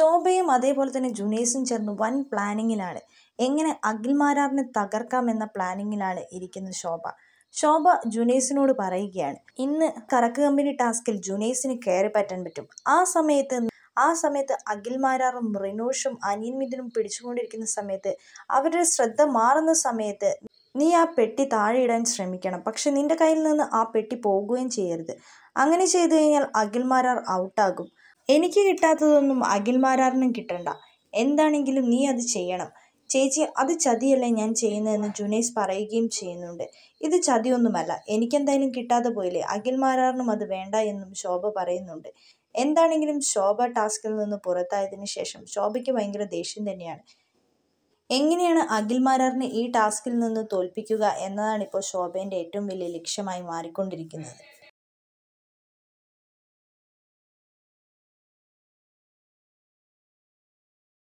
ശോഭയും അതേപോലെ തന്നെ ജുനേസും ചേർന്ന് വൻ പ്ലാനിങ്ങിലാണ് എങ്ങനെ അഖിൽമാരാറിനെ എന്ന പ്ലാനിങ്ങിലാണ് ഇരിക്കുന്നത് ശോഭ ശോഭ ജുനേസിനോട് പറയുകയാണ് ഇന്ന് കറക്ക് കമ്പനി ടാസ്കിൽ ജുനേസിന് കയറി പറ്റാൻ പറ്റും ആ സമയത്ത് ആ സമയത്ത് അഖിൽമാരാറും റിനോഷും അനിയൻ പിടിച്ചുകൊണ്ടിരിക്കുന്ന സമയത്ത് അവരുടെ ശ്രദ്ധ മാറുന്ന സമയത്ത് നീ ആ പെട്ടി താഴെ ഇടാൻ ശ്രമിക്കണം പക്ഷെ നിന്റെ കയ്യിൽ നിന്ന് ആ പെട്ടി പോകുകയും ചെയ്യരുത് അങ്ങനെ ചെയ്തു കഴിഞ്ഞാൽ അഖിൽമാരാർ ഔട്ടാകും എനിക്ക് കിട്ടാത്തതൊന്നും അഖിൽമാരാറിനും കിട്ടണ്ട എന്താണെങ്കിലും നീ അത് ചെയ്യണം ചേച്ചി അത് ചതിയല്ലേ ഞാൻ ചെയ്യുന്നതെന്ന് ജുനൈസ് പറയുകയും ചെയ്യുന്നുണ്ട് ഇത് ചതിയൊന്നുമല്ല എനിക്കെന്തായാലും കിട്ടാതെ പോയില്ലേ അഖിൽമാരാറിനും അത് വേണ്ട എന്നും ശോഭ പറയുന്നുണ്ട് എന്താണെങ്കിലും ശോഭ ടാസ്കിൽ നിന്ന് പുറത്തായതിനു ശേഷം ശോഭയ്ക്ക് ഭയങ്കര ദേഷ്യം തന്നെയാണ് എങ്ങനെയാണ് അഖിൽമാരാറിനെ ഈ ടാസ്കിൽ നിന്ന് തോൽപ്പിക്കുക എന്നതാണ് ഇപ്പോൾ ശോഭേൻ്റെ ഏറ്റവും വലിയ ലക്ഷ്യമായി മാറിക്കൊണ്ടിരിക്കുന്നത്